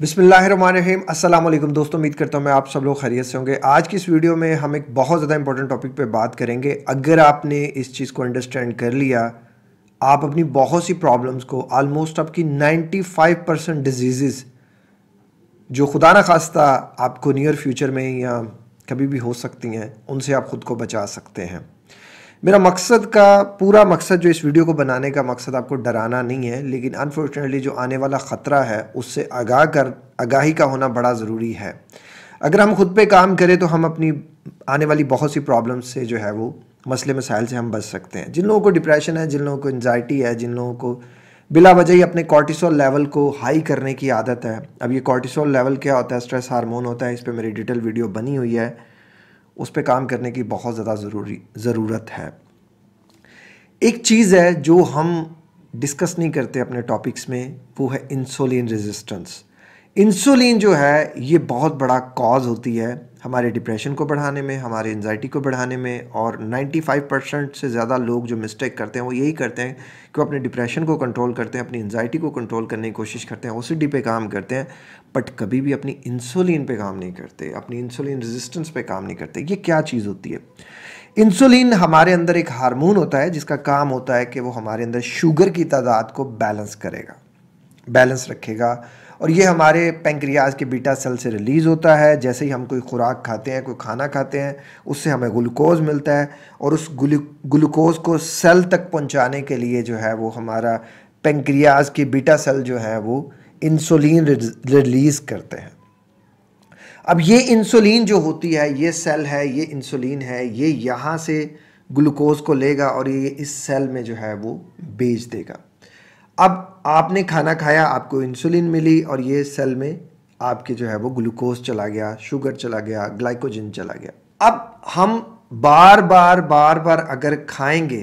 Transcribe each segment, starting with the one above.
बिसमीम अस्सलाम वालेकुम दोस्तों उम्मीद करता हूँ मैं आप सब लोग खैरियत से होंगे आज की इस वीडियो में हम एक बहुत ज़्यादा इंपॉर्टेंट टॉपिक पे बात करेंगे अगर आपने इस चीज़ को अंडरस्टैंड कर लिया आप अपनी बहुत सी प्रॉब्लम्स को आलमोस्ट आपकी 95 परसेंट डिजीज़ जो खुदा न खास्ता आपको नियर फ्यूचर में या कभी भी हो सकती हैं उनसे आप ख़ुद को बचा सकते हैं मेरा मकसद का पूरा मकसद जो इस वीडियो को बनाने का मकसद आपको डराना नहीं है लेकिन अनफॉर्चुनेटली जो आने वाला ख़तरा है उससे आगाह कर आगाही का होना बड़ा ज़रूरी है अगर हम खुद पे काम करें तो हम अपनी आने वाली बहुत सी प्रॉब्लम से जो है वो मसले मसाइल से हम बच सकते हैं जिन लोगों को डिप्रेशन है जिन लोगों को एनजाइटी है जिन लोगों को बिला वजह ही अपने कॉर्टिसोल लेवल को हाई करने की आदत है अब ये कॉर्टिसोल लेवल क्या होता है स्ट्रेस हार्मोन होता है इस पर मेरी डिटेल वीडियो बनी हुई है उस पर काम करने की बहुत ज़्यादा ज़रूरी ज़रूरत है एक चीज़ है जो हम डिस्कस नहीं करते अपने टॉपिक्स में वो है इंसुलिन रेजिस्टेंस इंसुलिन जो है ये बहुत बड़ा कॉज होती है हमारे डिप्रेशन को बढ़ाने में हमारे एनजाइटी को बढ़ाने में और 95 परसेंट से ज़्यादा लोग जो मिस्टेक करते हैं वो यही करते हैं कि वो अपने डिप्रेशन को कंट्रोल करते हैं अपनी एनजाइटी को कंट्रोल करने की कोशिश करते हैं ओ पे काम करते हैं बट कभी भी अपनी इंसुलिन पे काम नहीं करते अपनी इंसुलिन रेजिस्टेंस पर काम नहीं करते ये क्या चीज़ होती है इंसुलिन हमारे अंदर एक हारमोन होता है जिसका काम होता है कि वो हमारे अंदर शुगर की तादाद को बैलेंस करेगा बैलेंस रखेगा और ये हमारे पेंक्रियाज के बीटा सेल से रिलीज़ होता है जैसे ही हम कोई खुराक खाते हैं कोई खाना खाते हैं उससे हमें ग्लूकोज मिलता है और उस ग्लूकोज को सेल तक पहुँचाने के लिए जो है वो हमारा पेंक्रियाज के बीटा सेल जो है वो इंसुलिन रिलीज़ करते हैं अब ये इंसुलिन जो होती है ये सेल है ये इंसुलिन है ये यहाँ से ग्लूकोज को लेगा और ये इस सेल में जो है वो बेच देगा अब आपने खाना खाया आपको इंसुलिन मिली और ये सेल में आपके जो है वो ग्लूकोज चला गया शुगर चला गया ग्लाइकोजन चला गया अब हम बार बार बार बार अगर खाएंगे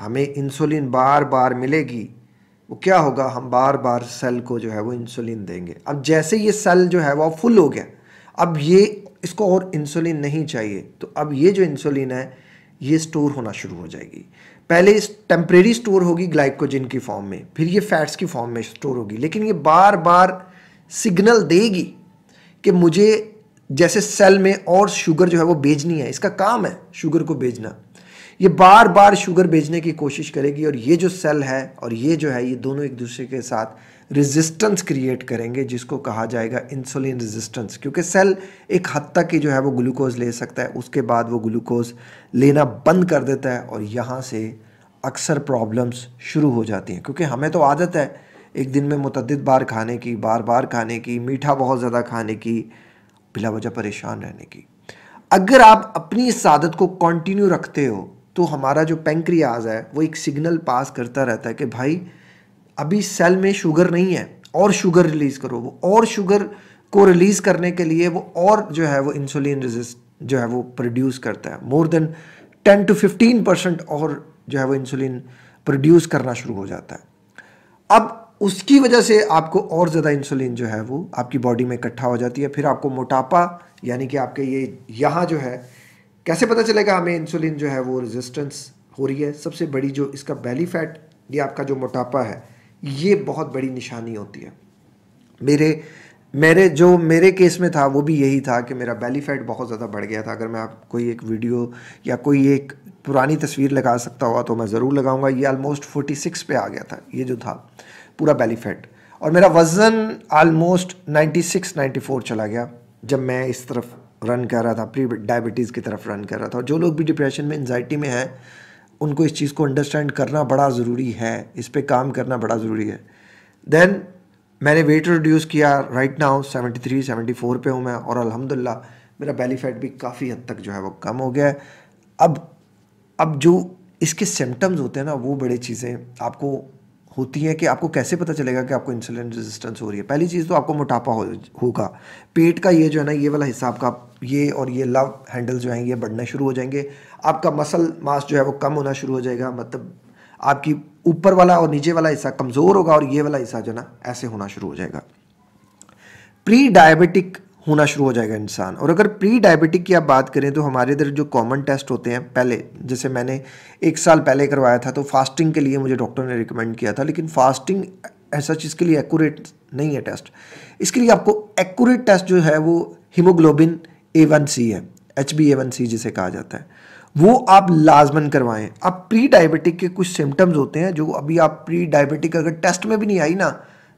हमें इंसुलिन बार बार मिलेगी वो क्या होगा हम बार बार सेल को जो है वो इंसुलिन देंगे अब जैसे ये सेल जो है वो फुल हो गया अब ये इसको और इंसुलिन नहीं चाहिए तो अब ये जो इंसुलिन है ये स्टोर होना शुरू हो जाएगी पहले इस टेम्परेरी स्टोर होगी ग्लाइकोजिन की फॉर्म में फिर ये फैट्स की फॉर्म में स्टोर होगी लेकिन ये बार बार सिग्नल देगी कि मुझे जैसे सेल में और शुगर जो है वो भेजनी है इसका काम है शुगर को भेजना ये बार बार शुगर भेजने की कोशिश करेगी और ये जो सेल है और ये जो है ये दोनों एक दूसरे के साथ रेजिस्टेंस क्रिएट करेंगे जिसको कहा जाएगा इंसुलिन रेजिस्टेंस क्योंकि सेल एक हद तक की जो है वो ग्लूकोज ले सकता है उसके बाद वो ग्लूकोज लेना बंद कर देता है और यहाँ से अक्सर प्रॉब्लम्स शुरू हो जाती हैं क्योंकि हमें तो आदत है एक दिन में मुतद बार खाने की बार बार खाने की मीठा बहुत ज़्यादा खाने की बिला वजह परेशान रहने की अगर आप अपनी इस आदत को कंटिन्यू रखते हो तो हमारा जो पेंक्रियाज है वो एक सिग्नल पास करता रहता है कि भाई अभी सेल में शुगर नहीं है और शुगर रिलीज़ करो वो और शुगर को रिलीज़ करने के लिए वो और जो है वो इंसुलिन रेजिस्ट जो है वो प्रोड्यूस करता है more than ten to fifteen percent और जो है वो इंसुलिन प्रोड्यूस करना शुरू हो जाता है अब उसकी वजह से आपको और ज़्यादा इंसुलिन जो है वो आपकी बॉडी में इकट्ठा हो जाती है फिर आपको मोटापा यानी कि आपके ये यहाँ जो है कैसे पता चलेगा हमें इंसुलिन जो है वो रेजिस्टेंस हो रही है सबसे बड़ी जो इसका बैली फैट या आपका जो मोटापा है ये बहुत बड़ी निशानी होती है मेरे मेरे जो मेरे केस में था वो भी यही था कि मेरा बैली फैट बहुत ज़्यादा बढ़ गया था अगर मैं आप कोई एक वीडियो या कोई एक पुरानी तस्वीर लगा सकता हुआ तो मैं ज़रूर लगाऊंगा ये आलमोस्ट 46 पे आ गया था ये जो था पूरा बैली फैट और मेरा वज़न आलमोस्ट 96 94 चला गया जब मैं इस तरफ रन कर रहा था प्री डायबिटीज़ की तरफ रन कर रहा था और जो लोग भी डिप्रेशन में एनजाइटी में हैं उनको इस चीज़ को अंडरस्टैंड करना बड़ा ज़रूरी है इस पर काम करना बड़ा ज़रूरी है देन मैंने वेट रिड्यूस किया राइट नाउ 73 74 पर हूँ मैं और अलहमदिल्ला मेरा बेली फैट भी काफ़ी हद तक जो है वो कम हो गया है अब अब जो इसके सिम्टम्स होते हैं ना वो बड़ी चीज़ें आपको होती हैं कि आपको कैसे पता चलेगा कि आपको इंसुलिन रेजिस्टेंस हो रही है पहली चीज़ तो आपको मोटापा हो होगा पेट का ये जो है ना ये वाला हिस्सा आपका ये और ये लव हैंडल जो हैं ये बढ़ना शुरू हो जाएंगे आपका मसल मास जो है वो कम होना शुरू हो जाएगा मतलब आपकी ऊपर वाला और नीचे वाला हिस्सा कमज़ोर होगा और ये वाला हिस्सा जो है ना ऐसे होना शुरू हो जाएगा प्री डायबिटिक होना शुरू हो जाएगा इंसान और अगर प्री डायबिटिक की आप बात करें तो हमारे इधर जो कॉमन टेस्ट होते हैं पहले जैसे मैंने एक साल पहले करवाया था तो फास्टिंग के लिए मुझे डॉक्टर ने रिकमेंड किया था लेकिन फास्टिंग ऐसा चीज़ के लिए एक्यूरेट नहीं है टेस्ट इसके लिए आपको एक्यूरेट टेस्ट जो है वो हीमोग्लोबिन ए वन सी है H B A one C जिसे कहा जाता है वो आप लाजमन करवाएं अब प्री डायबिटिक के कुछ सिम्टम्स होते हैं जो अभी आप प्री डायबिटिक अगर टेस्ट में भी नहीं आई ना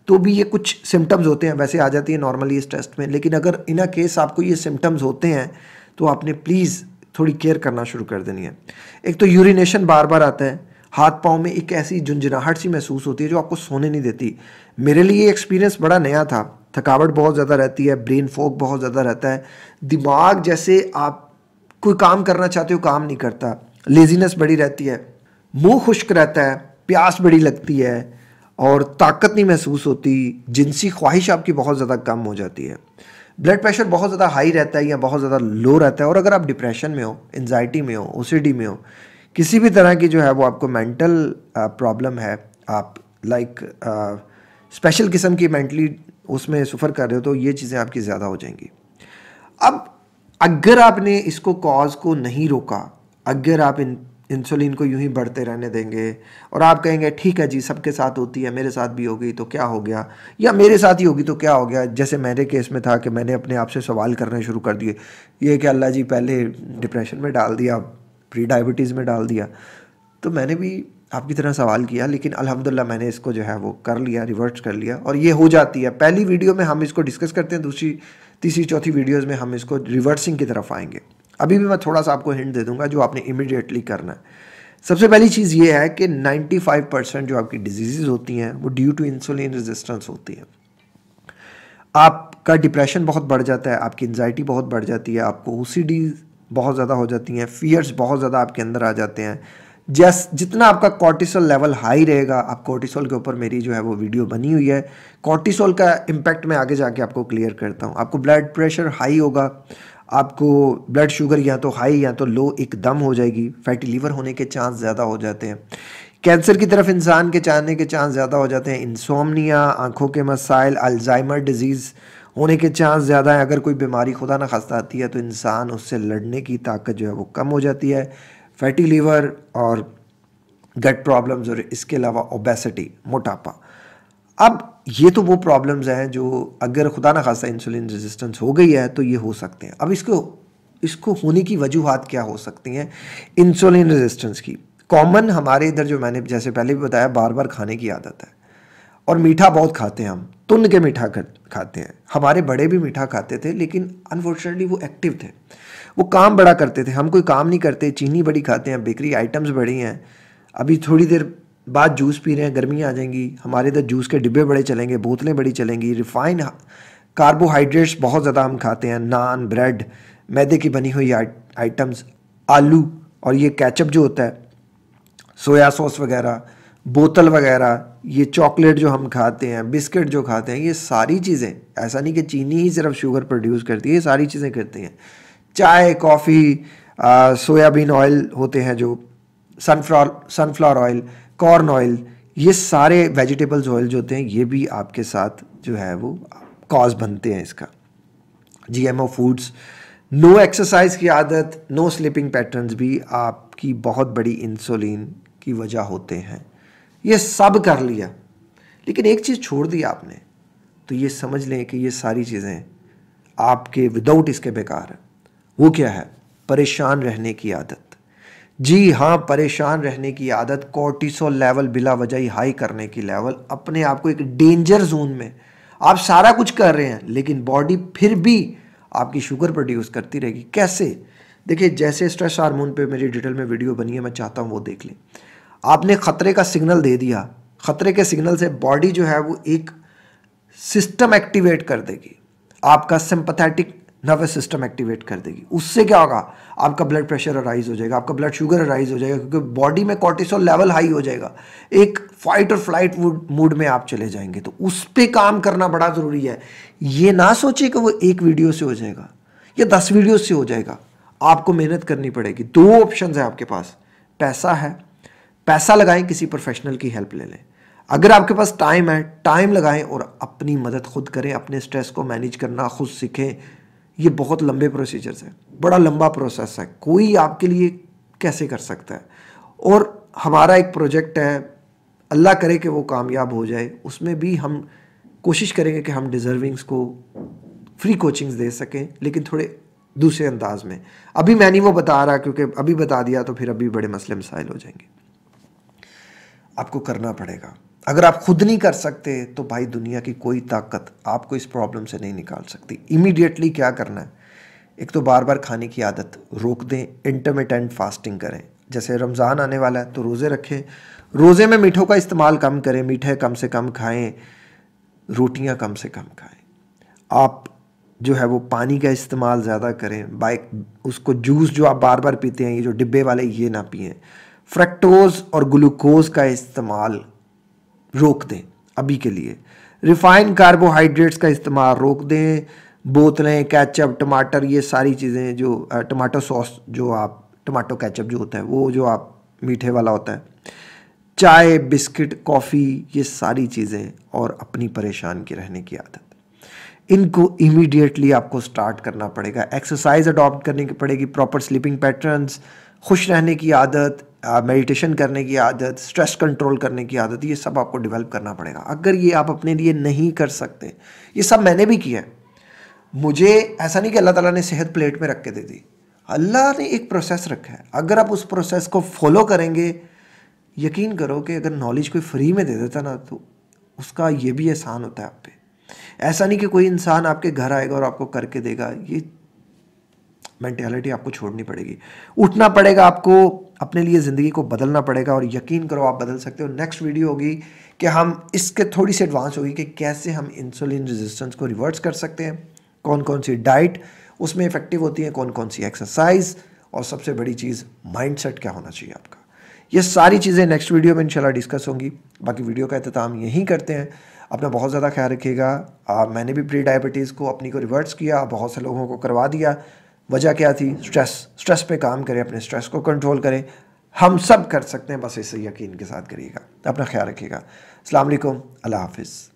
तो भी ये कुछ सिम्टम्स होते हैं वैसे आ जाती है नॉर्मली इस टेस्ट में लेकिन अगर इन अ केस आपको ये सिम्टम्स होते हैं तो आपने प्लीज़ थोड़ी केयर करना शुरू कर देनी है एक तो यूरिनेशन बार बार आता है हाथ पाँव में एक ऐसी झुंझुनाहट सी महसूस होती है जो आपको सोने नहीं देती मेरे लिए एक्सपीरियंस बड़ा नया था थकावट बहुत ज़्यादा रहती है ब्रेन फोक बहुत ज़्यादा रहता है दिमाग जैसे आप कोई काम करना चाहते हो काम नहीं करता लेजीनेस बड़ी रहती है मुंह खुश्क रहता है प्यास बड़ी लगती है और ताकत नहीं महसूस होती जिनसी ख्वाहिश आपकी बहुत ज़्यादा कम हो जाती है ब्लड प्रेशर बहुत ज़्यादा हाई रहता है या बहुत ज़्यादा लो रहता है और अगर आप डिप्रेशन में हो एनजाइटी में हो ओ में हो किसी भी तरह की जो है वो आपको मेंटल प्रॉब्लम uh, है आप लाइक स्पेशल uh, किस्म की मेंटली उसमें सफ़र कर रहे हो तो ये चीज़ें आपकी ज़्यादा हो जाएंगी अब अगर आपने इसको कॉज को नहीं रोका अगर आप इन इंसुलिन को यूं ही बढ़ते रहने देंगे और आप कहेंगे ठीक है जी सबके साथ होती है मेरे साथ भी होगी तो क्या हो गया या मेरे साथ ही होगी तो क्या हो गया जैसे मेरे केस में था कि मैंने अपने आप से सवाल करने शुरू कर दिए ये कि अल्लाह जी पहले डिप्रेशन में डाल दिया प्री डायबिटीज़ में डाल दिया तो मैंने भी आपकी तरह सवाल किया लेकिन अलहमदिल्ला मैंने इसको जो है वो कर लिया रिवर्स कर लिया और ये हो जाती है पहली वीडियो में हम इसको डिस्कस करते हैं दूसरी तीसरी चौथी वीडियोज़ में हम इसको रिवर्सिंग की तरफ आएंगे अभी भी मैं थोड़ा सा आपको हिंट दे दूंगा जो आपने इमिडिएटली करना है सबसे पहली चीज़ ये है कि 95 परसेंट जो आपकी डिजीज़ होती हैं वो ड्यू टू इंसुलिन रेजिस्टेंस होती है आपका डिप्रेशन बहुत बढ़ जाता है आपकी एनजाइटी बहुत बढ़ जाती है आपको ओ बहुत ज़्यादा हो जाती हैं फीयर्स बहुत ज़्यादा आपके अंदर आ जाते हैं जैस जितना आपका कॉर्टिसोल लेवल हाई रहेगा आप कॉर्टिसोल के ऊपर मेरी जो है वो वीडियो बनी हुई है कॉर्टिसोल का इम्पैक्ट मैं आगे जाके आपको क्लियर करता हूँ आपको ब्लड प्रेशर हाई होगा आपको ब्लड शुगर या तो हाई या तो लो एकदम हो जाएगी फैटी लीवर होने के चांस ज़्यादा हो जाते हैं कैंसर की तरफ इंसान के जाने के चांस ज़्यादा हो जाते हैं इंसोमनिया आँखों के मसाइल अल्जाइमर डिजीज़ होने के चांस ज़्यादा है अगर कोई बीमारी खुदा ना खस्ता आती है तो इंसान उससे लड़ने की ताकत जो है वो कम हो जाती है फैटी लीवर और गट प्रॉब्लम्स और इसके अलावा ओबेसिटी मोटापा अब ये तो वो प्रॉब्लम्स हैं जो अगर खुदा ना खासा इंसुलिन रेजिस्टेंस हो गई है तो ये हो सकते हैं अब इसको इसको होने की वजूहत क्या हो सकती हैं इंसुलिन रेजिस्टेंस की कॉमन हमारे इधर जो मैंने जैसे पहले भी बताया बार बार खाने की आदत है और मीठा बहुत खाते हैं हम तुन के मीठा खाते हैं हमारे बड़े भी मीठा खाते थे लेकिन अनफॉर्चुनेटली वो एक्टिव थे वो काम बड़ा करते थे हम कोई काम नहीं करते चीनी बड़ी खाते हैं बेकरी आइटम्स बड़ी हैं अभी थोड़ी देर बाद जूस पी रहे हैं गर्मी आ जाएंगी हमारे इधर जूस के डिब्बे बड़े चलेंगे बोतलें बड़ी चलेंगी रिफाइन कार्बोहाइड्रेट्स बहुत ज़्यादा हम खाते हैं नान ब्रेड मैदे की बनी हुई आइटम्स आलू और ये कैचअप जो होता है सोया सॉस वगैरह बोतल वगैरह ये चॉकलेट जो हम खाते हैं बिस्किट जो खाते हैं ये सारी चीज़ें ऐसा नहीं कि चीनी ही सिर्फ शुगर प्रोड्यूस करती है ये सारी चीज़ें करती हैं चाय कॉफ़ी सोयाबीन ऑयल होते हैं जो sunflower sunflower oil corn oil ये सारे वेजिटेबल्स ऑयल जो होते हैं ये भी आपके साथ जो है वो कॉज बनते हैं इसका जीएमओ फूड्स नो एक्सरसाइज की आदत नो स्लीपिंग पैटर्न्स भी आपकी बहुत बड़ी इंसुलिन की वजह होते हैं ये सब कर लिया लेकिन एक चीज़ छोड़ दी आपने तो ये समझ लें कि ये सारी चीज़ें आपके विदाउट इसके बेकार हैं वो क्या है परेशान रहने की आदत जी हाँ परेशान रहने की आदत कोर्टिसोल लेवल बिला वजह हाई करने की लेवल अपने आप को एक डेंजर जोन में आप सारा कुछ कर रहे हैं लेकिन बॉडी फिर भी आपकी शुगर प्रोड्यूस करती रहेगी कैसे देखिए जैसे स्ट्रेस हार्मोन पे मेरी डिटेल में वीडियो बनी है मैं चाहता हूँ वो देख लें आपने ख़तरे का सिग्नल दे दिया ख़तरे के सिग्नल से बॉडी जो है वो एक सिस्टम एक्टिवेट कर देगी आपका सिंपथेटिक नर्वस सिस्टम एक्टिवेट कर देगी उससे क्या होगा आपका ब्लड प्रेशर राइज हो जाएगा आपका ब्लड शुगर राइज हो जाएगा क्योंकि बॉडी में कॉर्टिसोल लेवल हाई हो जाएगा एक फाइट और फ्लाइट मूड में आप चले जाएंगे तो उस पर काम करना बड़ा ज़रूरी है ये ना सोचे कि वो एक वीडियो से हो जाएगा या दस वीडियो से हो जाएगा आपको मेहनत करनी पड़ेगी दो ऑप्शन है आपके पास पैसा है पैसा लगाएं किसी प्रोफेशनल की हेल्प ले लें अगर आपके पास टाइम है टाइम लगाएं और अपनी मदद खुद करें अपने स्ट्रेस को मैनेज करना खुद सीखें ये बहुत लंबे प्रोसीजर्स है बड़ा लंबा प्रोसेस है कोई आपके लिए कैसे कर सकता है और हमारा एक प्रोजेक्ट है अल्लाह करे कि वो कामयाब हो जाए उसमें भी हम कोशिश करेंगे कि हम डिज़र्विंग्स को फ्री कोचिंग्स दे सकें लेकिन थोड़े दूसरे अंदाज में अभी मैं नहीं वो बता रहा क्योंकि अभी बता दिया तो फिर अभी बड़े मसले मसाइल हो जाएंगे आपको करना पड़ेगा अगर आप खुद नहीं कर सकते तो भाई दुनिया की कोई ताकत आपको इस प्रॉब्लम से नहीं निकाल सकती इमीडिएटली क्या करना है एक तो बार बार खाने की आदत रोक दें इंटरमीटेंट फास्टिंग करें जैसे रमज़ान आने वाला है तो रोज़े रखें रोज़े में मीठों का इस्तेमाल कम करें मीठे कम से कम खाएं रोटियां कम से कम खाएं आप जो है वो पानी का इस्तेमाल ज़्यादा करें बाइक उसको जूस जो आप बार बार पीते हैं ये जो डिब्बे वाले ये ना पिए फ्रैक्टोज़ और ग्लूकोज़ का इस्तेमाल रोक दें अभी के लिए रिफाइन कार्बोहाइड्रेट्स का इस्तेमाल रोक दें बोतलें कैचअप टमाटर ये सारी चीज़ें जो टमाटो सॉस जो आप टमाटो कैचअप जो होता है वो जो आप मीठे वाला होता है चाय बिस्किट कॉफ़ी ये सारी चीज़ें और अपनी परेशान की रहने की आदत इनको इमीडिएटली आपको स्टार्ट करना पड़ेगा एक्सरसाइज अडॉप्ट करनी पड़ेगी प्रॉपर स्लीपिंग पैटर्न्स खुश रहने की आदत मेडिटेशन करने की आदत स्ट्रेस कंट्रोल करने की आदत ये सब आपको डेवलप करना पड़ेगा अगर ये आप अपने लिए नहीं कर सकते ये सब मैंने भी किया है मुझे ऐसा नहीं कि अल्लाह ताला ने सेहत प्लेट में रख के दे दी अल्लाह ने एक प्रोसेस रखा है अगर आप उस प्रोसेस को फॉलो करेंगे यकीन करो कि अगर नॉलेज कोई फ्री में दे देता ना तो उसका ये भी एहसान होता है आप पे ऐसा नहीं कि कोई इंसान आपके घर आएगा और आपको करके देगा ये मैंटेलिटी आपको छोड़नी पड़ेगी उठना पड़ेगा आपको अपने लिए ज़िंदगी को बदलना पड़ेगा और यकीन करो आप बदल सकते हो नेक्स्ट वीडियो होगी कि हम इसके थोड़ी सी एडवांस होगी कि कैसे हम इंसुलिन रेजिस्टेंस को रिवर्स कर सकते हैं कौन कौन सी डाइट उसमें इफ़ेक्टिव होती है कौन कौन सी एक्सरसाइज और सबसे बड़ी चीज़ माइंड क्या होना चाहिए आपका ये सारी चीज़ें नेक्स्ट वीडियो में इनशाला डिस्कस होंगी बाकी वीडियो का अहतमाम यहीं करते हैं अपना बहुत ज़्यादा ख्याल रखिएगा मैंने भी प्री डायबिटीज़ को अपनी को रिवर्स किया बहुत से लोगों को करवा दिया वजह क्या थी स्ट्रेस स्ट्रेस पे काम करें अपने स्ट्रेस को कंट्रोल करें हम सब कर सकते हैं बस इसे यकीन के साथ करिएगा अपना ख्याल रखिएगा अल्लाह हाफिज़